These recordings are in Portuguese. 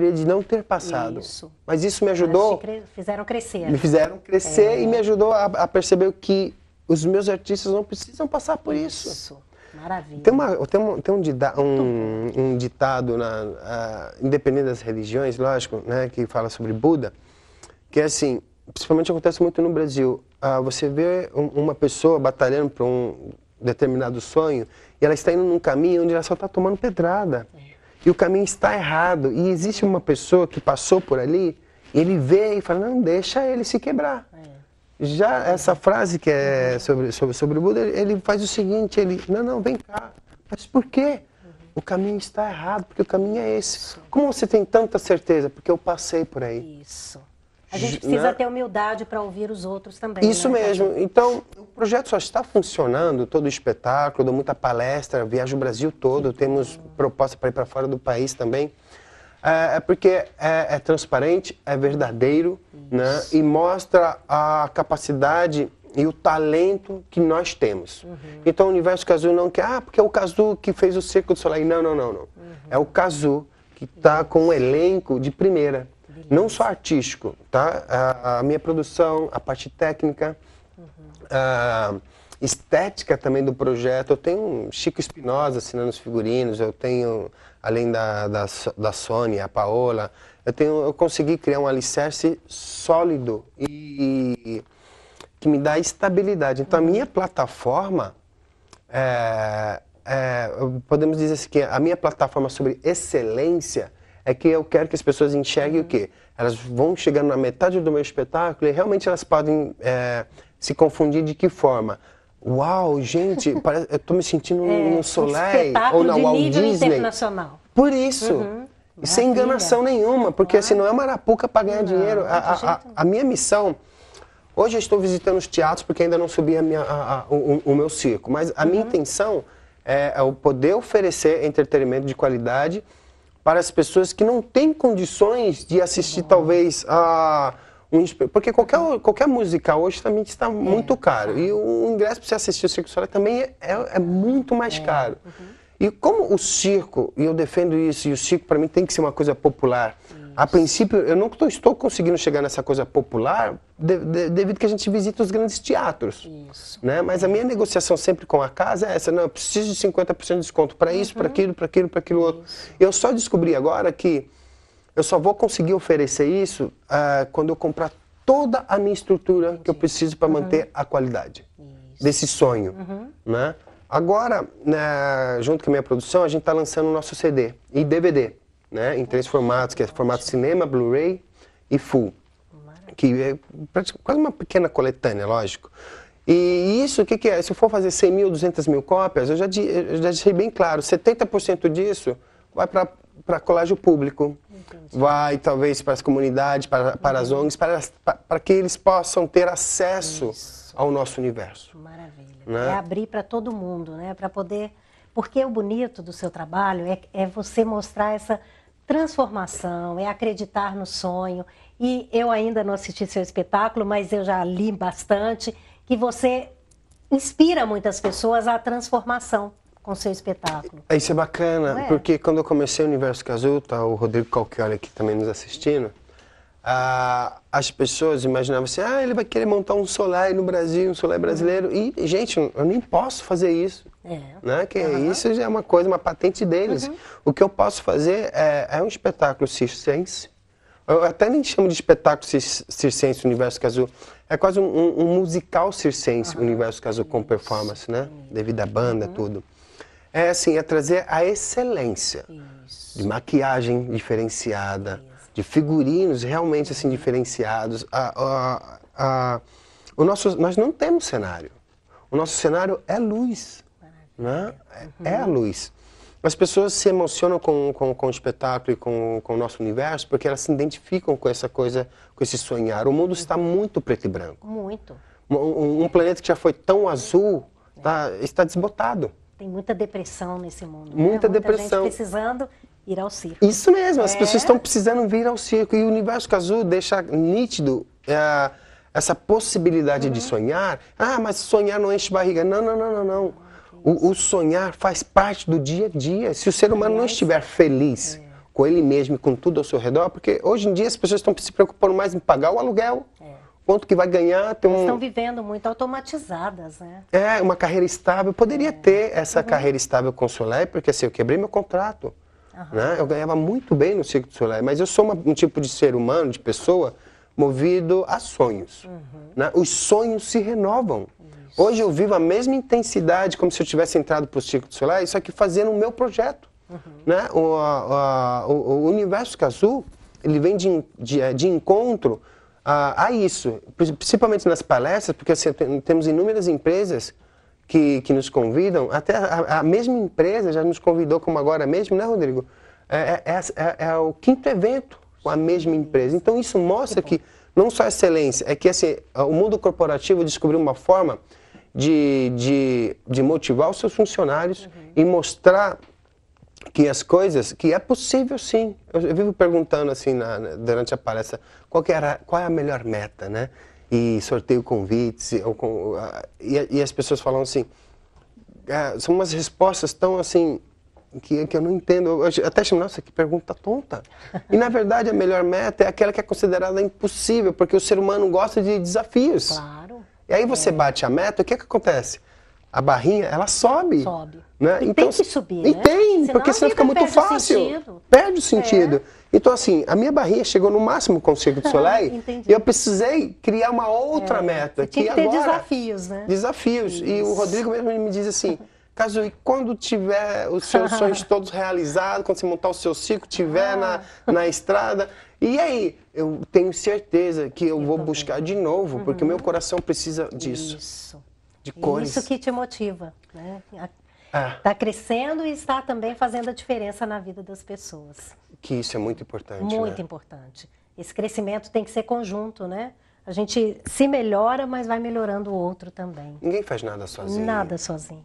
gostaria de não ter passado. Isso. Mas isso me ajudou. Cre... Fizeram crescer. Me fizeram crescer é. e me ajudou a, a, perceber que os meus artistas não precisam passar por isso. Isso. Maravilha. Tem, uma, tem, um, tem um, um, um ditado, na, independente das religiões, lógico, né, que fala sobre Buda, que é assim, principalmente acontece muito no Brasil. você vê uma pessoa batalhando por um determinado sonho e ela está indo num caminho onde ela só está tomando pedrada. É e o caminho está errado. E existe uma pessoa que passou por ali, ele vê e fala, não, deixa ele se quebrar. É. Já essa frase que é sobre, sobre, sobre o Buda, ele faz o seguinte, ele, não, não, vem cá. Mas por quê? Uhum. O caminho está errado, porque o caminho é esse. Como você tem tanta certeza? Porque eu passei por aí. Isso. A gente precisa né? ter humildade para ouvir os outros também. Isso né? mesmo. Então, o projeto só está funcionando, todo o espetáculo, dou muita palestra, viajo o Brasil todo, temos proposta para ir para fora do país também. É, é porque é, é, transparente, é verdadeiro, né? E mostra a capacidade e o talento que nós temos. Uhum. Então o universo Casu não quer, ah, porque é o Casu que fez o Circo do Soleil. Não, não, não, não. Uhum. É o Casu que está com um elenco de primeira não só artístico, tá? A, a minha produção, a parte técnica, uhum. a estética também do projeto. Eu tenho um Chico Espinosa assinando os figurinos, eu tenho, além da, da, da Sony, a Paola, eu, tenho, eu consegui criar um alicerce sólido e, e que me dá estabilidade. Então, a minha plataforma, é, é, podemos dizer assim, que a minha plataforma sobre excelência é que eu quero que as pessoas enxerguem uhum. o quê? Elas vão chegando na metade do meu espetáculo e realmente elas podem é, se confundir de que forma? Uau, gente, parece, eu estou me sentindo é, no Soleil um ou na de Walt Disney. internacional. Por isso. Uhum. Sem enganação nenhuma, porque assim, não é uma arapuca para ganhar não, dinheiro. A, a, a, a minha missão Hoje eu estou visitando os teatros porque ainda não subi a minha, a, a, o, o, meu circo, mas a uhum. minha intenção é, é, o poder oferecer entretenimento de qualidade para as pessoas que não têm condições de assistir, talvez, a. Um, porque qualquer, qualquer música hoje também está muito é. caro. E o ingresso para você assistir o Circo Solar também é, é, é muito mais é. caro. Uhum. E como o circo, e eu defendo isso, e o circo para mim tem que ser uma coisa popular. A princípio, eu não estou conseguindo chegar nessa coisa popular de, de, devido que a gente visita os grandes teatros. Isso. Né? Mas a minha negociação sempre com a casa é essa: não, eu preciso de 50% de desconto para isso, uhum. para aquilo, para aquilo, para aquilo outro. Eu só descobri agora que eu só vou conseguir oferecer isso uh, quando eu comprar toda a minha estrutura Entendi. que eu preciso para uhum. manter a qualidade isso. desse sonho. Uhum. Né? Agora, né, junto com a minha produção, a gente está lançando o nosso CD e DVD né, em três formatos, que é formato cinema, Blu-ray e full, que é quase uma pequena coletânea, lógico. E isso, o que, que, é? Se eu for fazer 100 mil, 200 mil cópias, eu já, eu já deixei bem claro, 70% disso vai para colégio público, Entendi. vai talvez para as comunidades, para, para as uhum. ONGs, para, para que eles possam ter acesso isso. ao nosso universo. Maravilha. Né? É abrir para todo mundo, né? Para poder... Porque o bonito do seu trabalho é, é você mostrar essa transformação, é acreditar no sonho. E eu ainda não assisti seu espetáculo, mas eu já li bastante que você inspira muitas pessoas à transformação com seu espetáculo. Ah, isso é bacana, é? porque quando eu comecei o Universo tá o Rodrigo Calchioli, aqui também nos assistindo, ah, as pessoas imaginavam assim, ah, ele vai querer montar um solar no Brasil, um solar brasileiro. E, gente, eu nem posso fazer isso. É. Né? Que uhum. Isso é uma coisa, uma patente deles. Uhum. O que eu posso fazer é, é um espetáculo circense. Eu até nem chamo de espetáculo circense Universo Casu. É quase um, um musical circense uhum. Universo Casu com performance, né? Devido à banda, uhum. tudo. É assim, é trazer a excelência isso. de maquiagem diferenciada. Isso de figurinos realmente assim diferenciados. A, a, a, o nosso, nós não temos cenário. O nosso cenário é luz. Né? É, é a uhum. luz. As pessoas se emocionam com, com, com o espetáculo e com, com o nosso universo porque elas se identificam com essa coisa, com esse sonhar. O mundo está uhum. muito preto e branco. Muito. Um, um planeta que já foi tão azul tá, é. está desbotado. Tem muita depressão nesse mundo. Né? Muita né? depressão. gente precisando ir ao circo. Isso mesmo, é. as pessoas é. estão precisando vir ao circo e o universo azul deixa nítido é, essa possibilidade uhum. de sonhar. Ah, mas sonhar não enche barriga. Não, não, não, não, não. O, o, sonhar faz parte do dia a dia. Se o ser humano não estiver feliz é. com ele mesmo e com tudo ao seu redor, porque hoje em dia as pessoas estão se preocupando mais em pagar o aluguel é. quanto que vai ganhar. Tem um... Eles estão vivendo muito automatizadas, né? É, uma carreira estável. Eu poderia é. ter essa uhum. carreira estável com o Soleil, porque assim, eu quebrei meu contrato. Uhum. Né? Eu ganhava muito bem no Cirque du Soleil, mas eu sou uma, um tipo de ser humano, de pessoa, movido a sonhos. Uhum. Né? Os sonhos se renovam. Isso. Hoje eu vivo a mesma intensidade como se eu tivesse entrado para o Cirque du Soleil, só que fazendo o meu projeto. Uhum. Né? O, a, o, o universo Cazu, é ele vem de, de, é, de encontro a, a, isso, principalmente nas palestras, porque assim, temos inúmeras empresas que, que nos convidam, até a, a, mesma empresa já nos convidou, como agora mesmo, né, Rodrigo? É, é, é, é, é o quinto evento com a mesma empresa. Então, isso mostra que não só a excelência, é que assim, o mundo corporativo descobriu uma forma de, de, de motivar os seus funcionários uhum. e mostrar que as coisas, que é possível sim. Eu, eu vivo perguntando assim na, durante a palestra, qual, era, qual é a melhor meta, né? e sorteio convites, e, e, e as pessoas falam assim, ah, são umas respostas tão assim, que, que eu não entendo. Eu até chamo, nossa, que pergunta tonta. E na verdade a melhor meta é aquela que é considerada impossível, porque o ser humano gosta de desafios. Claro. E aí você é. bate a meta, o que, é que acontece? A barrinha, ela sobe. Sobe. Né? E então, tem que subir. E né? tem, senão porque senão fica muito fácil. O perde o sentido. É. Então, assim, a minha barrinha chegou no máximo com o Circo do ah, Soleil e eu precisei criar uma outra é. meta. Tinha que, que ter agora, desafios, né? Desafios. Isso. E o Rodrigo mesmo me diz assim, Caso, e quando tiver os seus sonhos todos realizados, quando você montar o seu circo, tiver na, ah. na estrada, e aí? Eu tenho certeza que eu, eu vou também. buscar de novo, uhum. porque o uhum. meu coração precisa disso. Isso. De cores. Isso que te motiva, né? Está é. Tá crescendo e está também fazendo a diferença na vida das pessoas. Que isso é muito importante. Né? Muito né? importante. Esse crescimento tem que ser conjunto, né? A gente se melhora, mas vai melhorando o outro também. Ninguém faz nada sozinho. Nada sozinho.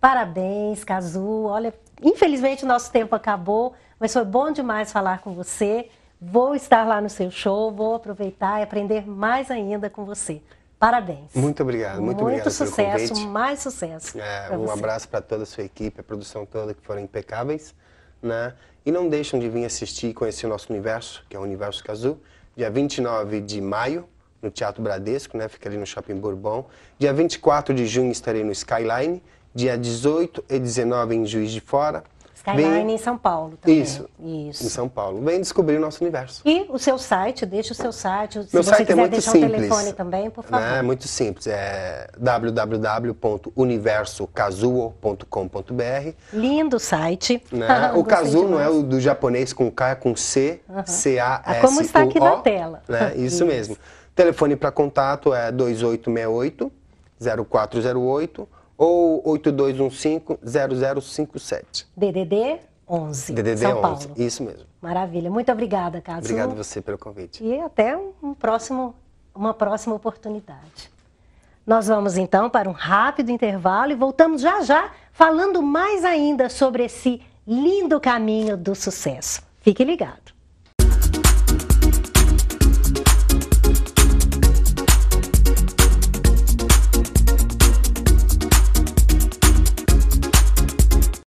Parabéns, Cazu. Olha, infelizmente o nosso tempo acabou, mas foi bom demais falar com você. Vou estar lá no seu show, vou aproveitar e aprender mais ainda com você. Parabéns. Muito obrigado, muito, muito obrigado. sucesso, mais sucesso. É, um você. abraço para toda a sua equipe, a produção toda, que foram impecáveis. Né? E não deixam de vir assistir e conhecer o nosso universo, que é o Universo Cazu, dia 29 de maio, no Teatro Bradesco, né? fica ali no Shopping Bourbon. Dia 24 de junho estarei no Skyline, dia 18 e 19 em Juiz de Fora, Skyline Bem, em São Paulo também. Isso, isso. Em São Paulo. Vem descobrir o nosso universo. E o seu site, deixa o seu site. Se Meu você site é quiser é muito deixar simples, um telefone também, por favor. Né? É muito simples. É www.universokazuo.com.br. Lindo site. Né? o Kazu não é o do japonês com K, é com C, uhum. C-A-S-U-O. É como está aqui na tela. Né? Isso, isso mesmo. Telefone para contato é 2868 0408 ou 82150057. DDD 11, DDD São 11, Paulo. isso mesmo. Maravilha. Muito obrigada, carlos Obrigado você pelo convite. E até um próximo, uma próxima oportunidade. Nós vamos então para um rápido intervalo e voltamos já já falando mais ainda sobre esse lindo caminho do sucesso. Fique ligado.